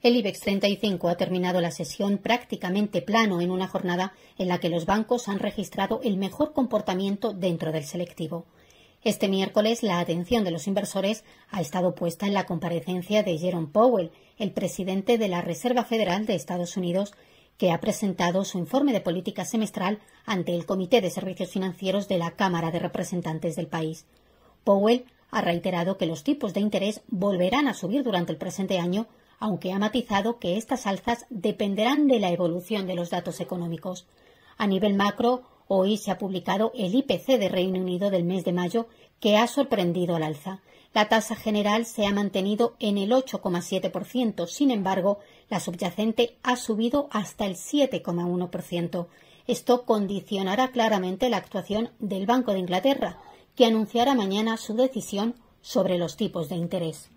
El IBEX 35 ha terminado la sesión prácticamente plano en una jornada en la que los bancos han registrado el mejor comportamiento dentro del selectivo. Este miércoles la atención de los inversores ha estado puesta en la comparecencia de Jerome Powell, el presidente de la Reserva Federal de Estados Unidos, que ha presentado su informe de política semestral ante el Comité de Servicios Financieros de la Cámara de Representantes del país. Powell ha reiterado que los tipos de interés volverán a subir durante el presente año aunque ha matizado que estas alzas dependerán de la evolución de los datos económicos. A nivel macro, hoy se ha publicado el IPC de Reino Unido del mes de mayo, que ha sorprendido al alza. La tasa general se ha mantenido en el 8,7%, sin embargo, la subyacente ha subido hasta el 7,1%. Esto condicionará claramente la actuación del Banco de Inglaterra, que anunciará mañana su decisión sobre los tipos de interés.